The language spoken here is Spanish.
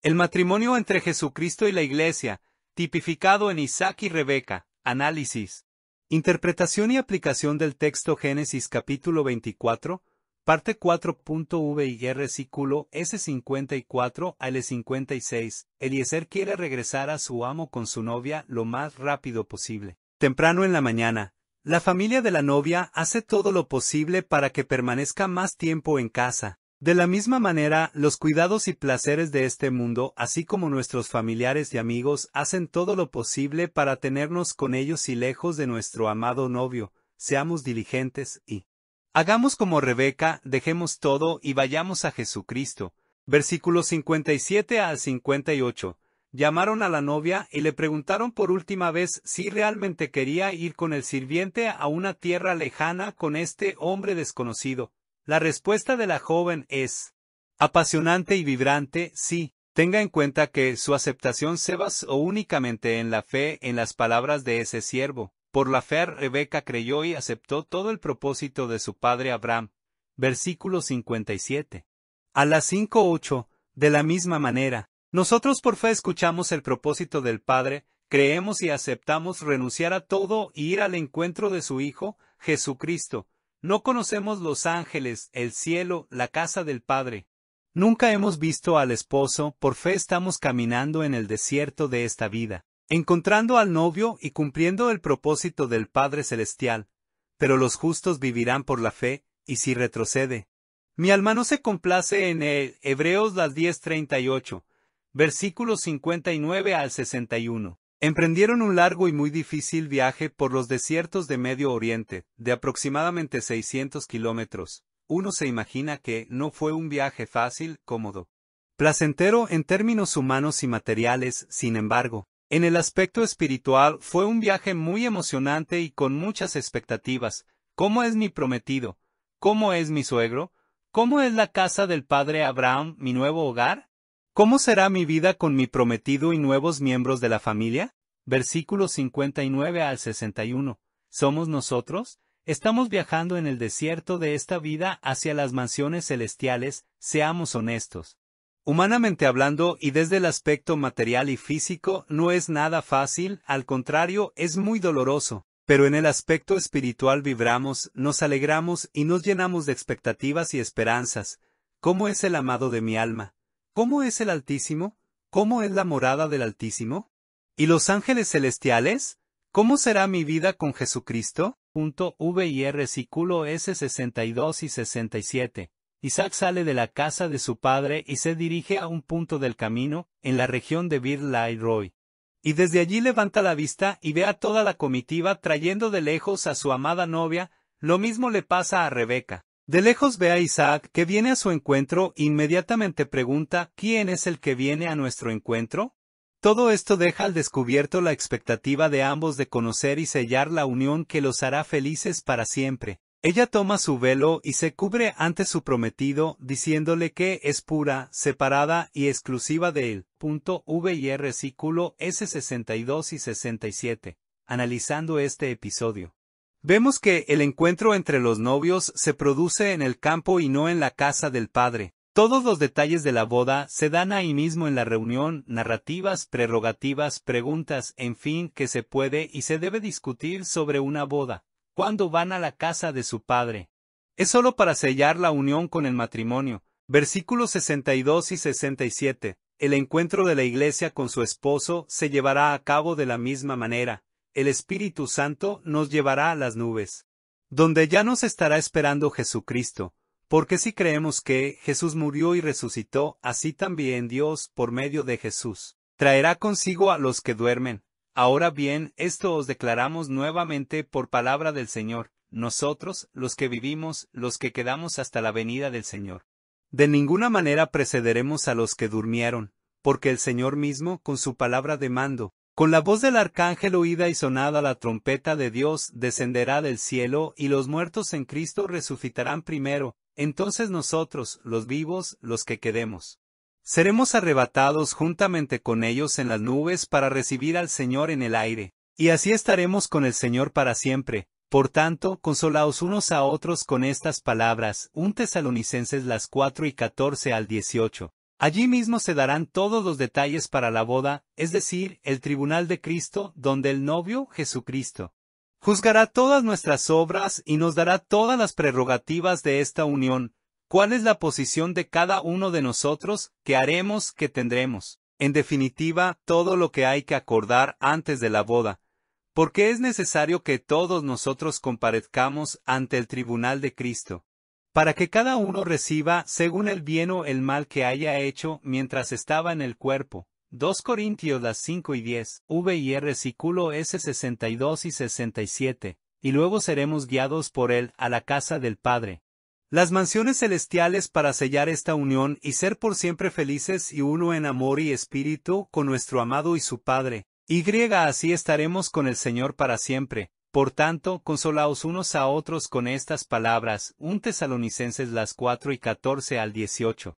El matrimonio entre Jesucristo y la Iglesia, tipificado en Isaac y Rebeca. Análisis. Interpretación y aplicación del texto Génesis capítulo 24, parte y recículo S54 al S56. Eliezer quiere regresar a su amo con su novia lo más rápido posible. Temprano en la mañana, la familia de la novia hace todo lo posible para que permanezca más tiempo en casa, de la misma manera, los cuidados y placeres de este mundo, así como nuestros familiares y amigos, hacen todo lo posible para tenernos con ellos y lejos de nuestro amado novio, seamos diligentes y hagamos como Rebeca, dejemos todo y vayamos a Jesucristo. Versículos 57 al 58. Llamaron a la novia y le preguntaron por última vez si realmente quería ir con el sirviente a una tierra lejana con este hombre desconocido. La respuesta de la joven es apasionante y vibrante, sí. Tenga en cuenta que su aceptación se basó únicamente en la fe en las palabras de ese siervo. Por la fe Rebeca creyó y aceptó todo el propósito de su padre Abraham. Versículo 57. A las 5.8, de la misma manera, nosotros por fe escuchamos el propósito del Padre, creemos y aceptamos renunciar a todo y ir al encuentro de su Hijo, Jesucristo, no conocemos los ángeles, el cielo, la casa del Padre. Nunca hemos visto al esposo, por fe estamos caminando en el desierto de esta vida, encontrando al novio y cumpliendo el propósito del Padre Celestial. Pero los justos vivirán por la fe, y si retrocede. Mi alma no se complace en él. Hebreos las 10:38, versículos 59 al 61. Emprendieron un largo y muy difícil viaje por los desiertos de Medio Oriente, de aproximadamente 600 kilómetros. Uno se imagina que no fue un viaje fácil, cómodo, placentero en términos humanos y materiales, sin embargo. En el aspecto espiritual fue un viaje muy emocionante y con muchas expectativas. ¿Cómo es mi prometido? ¿Cómo es mi suegro? ¿Cómo es la casa del padre Abraham, mi nuevo hogar? ¿Cómo será mi vida con mi prometido y nuevos miembros de la familia? versículos 59 al 61. ¿Somos nosotros? Estamos viajando en el desierto de esta vida hacia las mansiones celestiales, seamos honestos. Humanamente hablando y desde el aspecto material y físico no es nada fácil, al contrario, es muy doloroso, pero en el aspecto espiritual vibramos, nos alegramos y nos llenamos de expectativas y esperanzas. ¿Cómo es el amado de mi alma? ¿Cómo es el Altísimo? ¿Cómo es la morada del Altísimo? ¿Y los ángeles celestiales? ¿Cómo será mi vida con Jesucristo? Punto S62 y 67. Isaac sale de la casa de su padre y se dirige a un punto del camino, en la región de Bir Roy. Y desde allí levanta la vista y ve a toda la comitiva trayendo de lejos a su amada novia, lo mismo le pasa a Rebeca. De lejos ve a Isaac que viene a su encuentro e inmediatamente pregunta ¿Quién es el que viene a nuestro encuentro? Todo esto deja al descubierto la expectativa de ambos de conocer y sellar la unión que los hará felices para siempre. Ella toma su velo y se cubre ante su prometido, diciéndole que es pura, separada y exclusiva de él. v y R círculo S62 y 67. Analizando este episodio. Vemos que el encuentro entre los novios se produce en el campo y no en la casa del padre. Todos los detalles de la boda se dan ahí mismo en la reunión, narrativas, prerrogativas, preguntas, en fin, que se puede y se debe discutir sobre una boda, cuando van a la casa de su padre. Es solo para sellar la unión con el matrimonio. Versículos 62 y 67. El encuentro de la iglesia con su esposo se llevará a cabo de la misma manera. El Espíritu Santo nos llevará a las nubes. Donde ya nos estará esperando Jesucristo, porque si creemos que Jesús murió y resucitó, así también Dios, por medio de Jesús, traerá consigo a los que duermen. Ahora bien, esto os declaramos nuevamente por palabra del Señor, nosotros, los que vivimos, los que quedamos hasta la venida del Señor. De ninguna manera precederemos a los que durmieron, porque el Señor mismo, con su palabra de mando, con la voz del arcángel oída y sonada la trompeta de Dios, descenderá del cielo, y los muertos en Cristo resucitarán primero, entonces nosotros, los vivos, los que quedemos, seremos arrebatados juntamente con ellos en las nubes para recibir al Señor en el aire, y así estaremos con el Señor para siempre. Por tanto, consolaos unos a otros con estas palabras, un Tesalonicenses las 4 y 14 al 18. Allí mismo se darán todos los detalles para la boda, es decir, el tribunal de Cristo, donde el novio, Jesucristo, juzgará todas nuestras obras y nos dará todas las prerrogativas de esta unión, cuál es la posición de cada uno de nosotros, qué haremos, qué tendremos. En definitiva, todo lo que hay que acordar antes de la boda, porque es necesario que todos nosotros comparezcamos ante el tribunal de Cristo, para que cada uno reciba según el bien o el mal que haya hecho mientras estaba en el cuerpo, 2 Corintios las 5 y 10, V R, versículo S62 y 67, y luego seremos guiados por él a la casa del Padre. Las mansiones celestiales para sellar esta unión y ser por siempre felices y uno en amor y espíritu con nuestro amado y su Padre. Y así estaremos con el Señor para siempre. Por tanto, consolaos unos a otros con estas palabras, un tesalonicenses las 4 y 14 al 18.